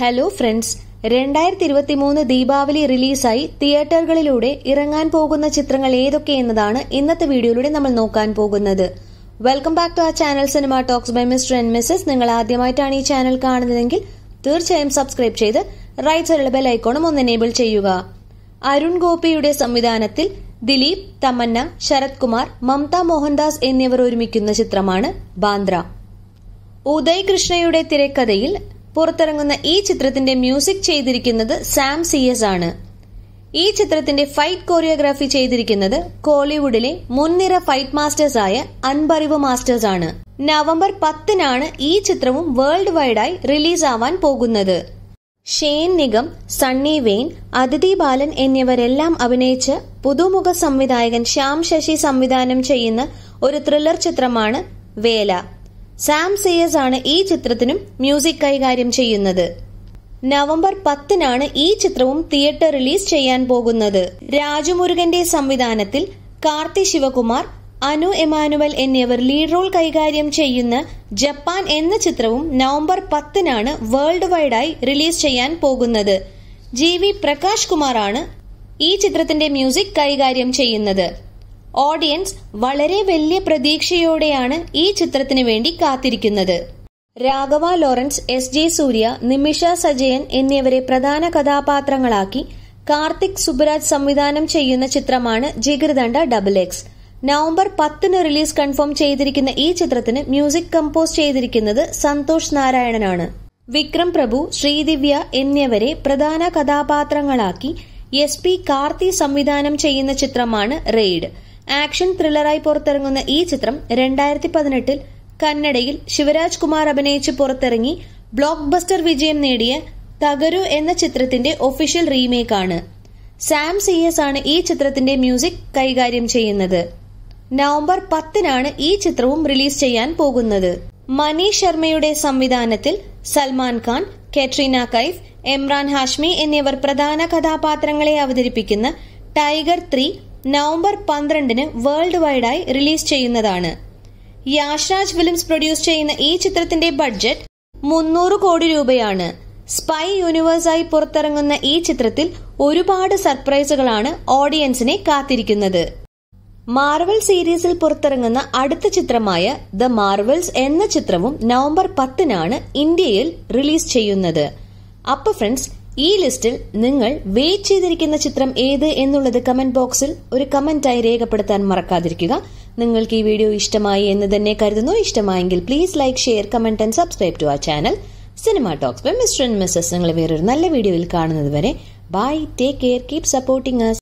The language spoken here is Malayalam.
ഹലോ ഫ്രണ്ട്സ് രണ്ടായിരത്തി ഇരുപത്തി മൂന്ന് ദീപാവലി റിലീസായി തിയേറ്ററുകളിലൂടെ ഇറങ്ങാൻ പോകുന്ന ചിത്രങ്ങൾ ഏതൊക്കെയെന്നതാണ് ഇന്നത്തെ വീഡിയോയിലൂടെ നമ്മൾ നോക്കാൻ പോകുന്നത് welcome back to a channel cinema talks by mister and missus നിങ്ങൾ ആദ്യമായിട്ടാണ് ഈ ചാനൽ കാണുന്നതെങ്കിൽ തീർച്ചയായും സബ്സ്ക്രൈബ് ചെയ്ത് റൈറ്റ് സൈഡിലെ ബെൽ ഐക്കോണും ഒന്ന് എനേബിൾ ചെയ്യുക അരുൺ ഗോപിയുടെ സംവിധാനത്തിൽ ദിലീപ് തമന്ന ശരത് കുമാർ മമത മോഹൻദാസ് എന്നിവർ ഒരുമിക്കുന്ന ചിത്രമാണ് ബാന്ദ്ര ഉദയ് കൃഷ്ണയുടെ തിരക്കഥയിൽ പുറത്തിറങ്ങുന്ന ഈ ചിത്രത്തിന്റെ മ്യൂസിക് ചെയ്തിരിക്കുന്നത് സാം എസ് ആണ് ഈ ചിത്രത്തിന്റെ ഫൈറ്റ് കോറിയോഗ്രാഫി ചെയ്തിരിക്കുന്നത് കോളിവുഡിലെ മുൻനിര ഫൈറ്റ് മാസ്റ്റേഴ്സ് ആയ അൻപറിവ് മാസ്റ്റേഴ്സ് ആണ് നവംബർ പത്തിനാണ് ഈ ചിത്രവും വേൾഡ് വൈഡായി റിലീസ് ആവാൻ പോകുന്നത് ഷെയ്ൻ നിഗം സണ്ണി വെയിൻ അതിഥി ബാലൻ എന്നിവരെല്ലാം അഭിനയിച്ച് പുതുമുഖ സംവിധായകൻ ശ്യാം ശശി സംവിധാനം ചെയ്യുന്ന ഒരു ത്രില്ലർ ചിത്രമാണ് വേല സാം സിയേഴ്സ് ആണ് ഈ ചിത്രത്തിനും മ്യൂസിക് കൈകാര്യം ചെയ്യുന്നത് നവംബർ പത്തിനാണ് ഈ ചിത്രവും തിയേറ്റർ റിലീസ് ചെയ്യാൻ പോകുന്നത് രാജമുരുകന്റെ സംവിധാനത്തിൽ കാർത്തി ശിവകുമാർ അനു എമാനുവൽ എന്നിവർ ലീഡ് റോൾ കൈകാര്യം ചെയ്യുന്ന ജപ്പാൻ എന്ന ചിത്രവും നവംബർ പത്തിനാണ് വേൾഡ് വൈഡായി റിലീസ് ചെയ്യാൻ പോകുന്നത് ജി വി പ്രകാശ് കുമാറാണ് ഈ ചിത്രത്തിന്റെ മ്യൂസിക് കൈകാര്യം ചെയ്യുന്നത് ഓഡിയൻസ് വളരെ വലിയ പ്രതീക്ഷയോടെയാണ് ഈ ചിത്രത്തിന് വേണ്ടി കാത്തിരിക്കുന്നത് രാഘവ ലോറൻസ് എസ് ജെ സൂര്യ നിമിഷ സജയൻ എന്നിവരെ പ്രധാന കഥാപാത്രങ്ങളാക്കി കാർത്തിക് സുബരാജ് സംവിധാനം ചെയ്യുന്ന ചിത്രമാണ് ജിഗിർദണ്ഡ ഡബിൾ എക്സ് നവംബർ പത്തിന് റിലീസ് കൺഫേം ചെയ്തിരിക്കുന്ന ഈ ചിത്രത്തിന് മ്യൂസിക് കമ്പോസ് ചെയ്തിരിക്കുന്നത് സന്തോഷ് നാരായണനാണ് വിക്രം പ്രഭു ശ്രീദിവ്യ എന്നിവരെ പ്രധാന കഥാപാത്രങ്ങളാക്കി എസ് പി കാർത്തി സംവിധാനം ചെയ്യുന്ന ചിത്രമാണ് റെയ്ഡ് ആക്ഷൻ ത്രില്ലറായി പുറത്തിറങ്ങുന്ന ഈ ചിത്രം രണ്ടായിരത്തി പതിനെട്ടിൽ കന്നഡയിൽ ശിവരാജ് കുമാർ അഭിനയിച്ച് പുറത്തിറങ്ങി ബ്ലോക്ക് ബസ്റ്റർ വിജയം നേടിയ തകരു എന്ന ചിത്രത്തിന്റെ ഒഫീഷ്യൽ ആണ് സാം സി എസ് ആണ് ഈ ചിത്രത്തിന്റെ മ്യൂസിക് കൈകാര്യം ചെയ്യുന്നത് നവംബർ പത്തിനാണ് ഈ ചിത്രവും റിലീസ് ചെയ്യാൻ പോകുന്നത് മനീഷ് ശർമ്മയുടെ സംവിധാനത്തിൽ സൽമാൻ ഖാൻ കെട്രീന കൈഫ് എംറാൻ ഹാഷ്മി എന്നിവർ പ്രധാന കഥാപാത്രങ്ങളെ അവതരിപ്പിക്കുന്ന ടൈഗർ ത്രീ നവംബർ പന്ത്രണ്ടിന് വേൾഡ് വൈഡായി റിലീസ് ചെയ്യുന്നതാണ് യാഷ്രാജ് ഫിലിംസ് പ്രൊഡ്യൂസ് ചെയ്യുന്ന ഈ ചിത്രത്തിന്റെ ബഡ്ജറ്റ് മുന്നൂറ് കോടി രൂപയാണ് സ്പൈ യൂണിവേഴ്സായി പുറത്തിറങ്ങുന്ന ഈ ചിത്രത്തിൽ ഒരുപാട് സർപ്രൈസുകളാണ് ഓഡിയൻസിനെ കാത്തിരിക്കുന്നത് മാർവൽ സീരീസിൽ പുറത്തിറങ്ങുന്ന അടുത്ത ചിത്രമായ ദ മാർവൽസ് എന്ന ചിത്രവും നവംബർ പത്തിനാണ് ഇന്ത്യയിൽ റിലീസ് ചെയ്യുന്നത് അപ്പൊ ഫ്രണ്ട്സ് ഈ ലിസ്റ്റിൽ നിങ്ങൾ വെയിറ്റ് ചെയ്തിരിക്കുന്ന ചിത്രം ഏത് എന്നുള്ളത് കമന്റ് ബോക്സിൽ ഒരു കമന്റായി രേഖപ്പെടുത്താൻ മറക്കാതിരിക്കുക നിങ്ങൾക്ക് ഈ വീഡിയോ ഇഷ്ടമായി എന്ന് തന്നെ കരുതുന്നു ഇഷ്ടമായെങ്കിൽ please like share comment and subscribe to a channel cinema talks mister and missus നിങ്ങളെ വേറൊരു നല്ല വീഡിയോയിൽ കാണുന്നത് വരെ bye take care keep supporting us